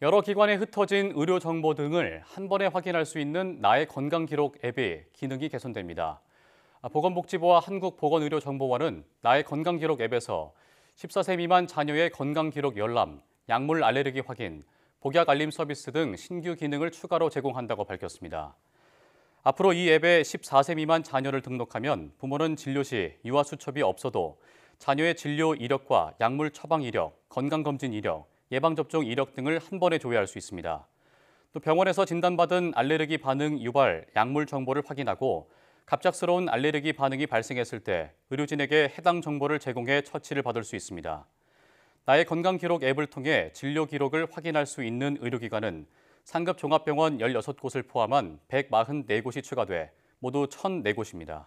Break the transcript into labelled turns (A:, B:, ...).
A: 여러 기관에 흩어진 의료 정보 등을 한 번에 확인할 수 있는 나의 건강 기록 앱의 기능이 개선됩니다. 보건복지부와 한국보건의료정보원은 나의 건강 기록 앱에서 14세 미만 자녀의 건강 기록 열람, 약물 알레르기 확인, 복약 알림 서비스 등 신규 기능을 추가로 제공한다고 밝혔습니다. 앞으로 이 앱에 14세 미만 자녀를 등록하면 부모는 진료 시 유아 수첩이 없어도 자녀의 진료 이력과 약물 처방 이력, 건강검진 이력, 예방접종 이력 등을 한 번에 조회할 수 있습니다. 또 병원에서 진단받은 알레르기 반응 유발, 약물 정보를 확인하고 갑작스러운 알레르기 반응이 발생했을 때 의료진에게 해당 정보를 제공해 처치를 받을 수 있습니다. 나의 건강 기록 앱을 통해 진료 기록을 확인할 수 있는 의료기관은 상급 종합병원 16곳을 포함한 144곳이 추가돼 모두 1,004곳입니다.